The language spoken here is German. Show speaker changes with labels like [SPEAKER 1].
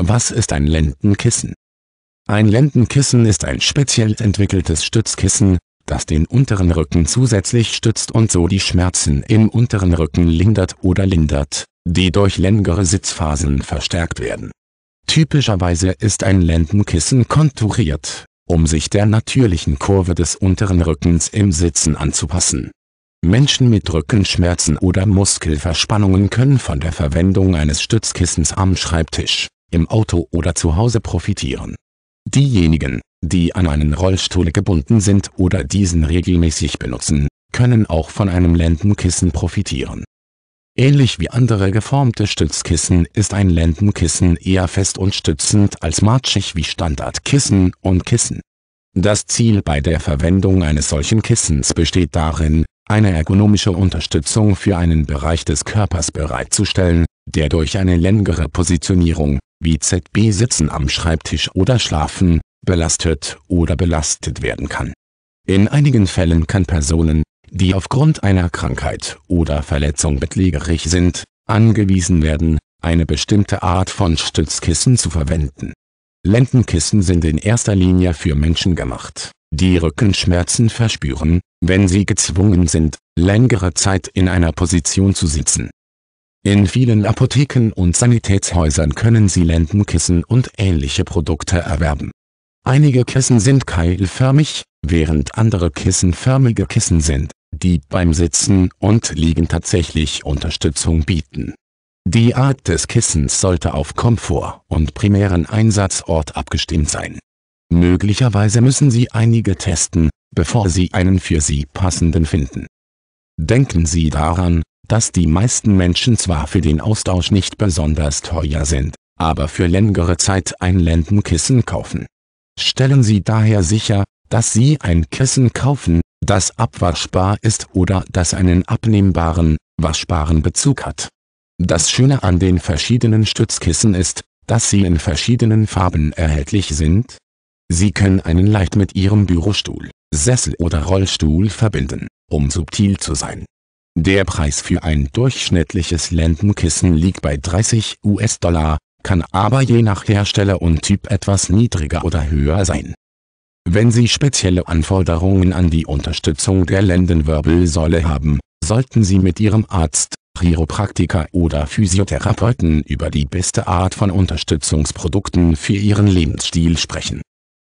[SPEAKER 1] Was ist ein Lendenkissen? Ein Lendenkissen ist ein speziell entwickeltes Stützkissen, das den unteren Rücken zusätzlich stützt und so die Schmerzen im unteren Rücken lindert oder lindert, die durch längere Sitzphasen verstärkt werden. Typischerweise ist ein Lendenkissen konturiert, um sich der natürlichen Kurve des unteren Rückens im Sitzen anzupassen. Menschen mit Rückenschmerzen oder Muskelverspannungen können von der Verwendung eines Stützkissens am Schreibtisch im Auto oder zu Hause profitieren. Diejenigen, die an einen Rollstuhl gebunden sind oder diesen regelmäßig benutzen, können auch von einem Lendenkissen profitieren. Ähnlich wie andere geformte Stützkissen ist ein Lendenkissen eher fest und stützend als matschig wie Standardkissen und Kissen. Das Ziel bei der Verwendung eines solchen Kissens besteht darin, eine ergonomische Unterstützung für einen Bereich des Körpers bereitzustellen, der durch eine längere Positionierung, wie ZB sitzen am Schreibtisch oder schlafen, belastet oder belastet werden kann. In einigen Fällen kann Personen, die aufgrund einer Krankheit oder Verletzung bettlägerig sind, angewiesen werden, eine bestimmte Art von Stützkissen zu verwenden. Lendenkissen sind in erster Linie für Menschen gemacht, die Rückenschmerzen verspüren, wenn sie gezwungen sind, längere Zeit in einer Position zu sitzen in vielen Apotheken und Sanitätshäusern können Sie Lendenkissen und ähnliche Produkte erwerben. Einige Kissen sind keilförmig, während andere kissenförmige Kissen sind, die beim Sitzen und Liegen tatsächlich Unterstützung bieten. Die Art des Kissens sollte auf Komfort und primären Einsatzort abgestimmt sein. Möglicherweise müssen Sie einige testen, bevor Sie einen für Sie passenden finden. Denken Sie daran, dass die meisten Menschen zwar für den Austausch nicht besonders teuer sind, aber für längere Zeit ein Lendenkissen kaufen. Stellen Sie daher sicher, dass Sie ein Kissen kaufen, das abwaschbar ist oder das einen abnehmbaren, waschbaren Bezug hat. Das Schöne an den verschiedenen Stützkissen ist, dass sie in verschiedenen Farben erhältlich sind. Sie können einen leicht mit Ihrem Bürostuhl, Sessel oder Rollstuhl verbinden, um subtil zu sein. Der Preis für ein durchschnittliches Lendenkissen liegt bei 30 US-Dollar, kann aber je nach Hersteller und Typ etwas niedriger oder höher sein. Wenn Sie spezielle Anforderungen an die Unterstützung der Lendenwirbelsäule haben, sollten Sie mit Ihrem Arzt, Chiropraktiker oder Physiotherapeuten über die beste Art von Unterstützungsprodukten für Ihren Lebensstil sprechen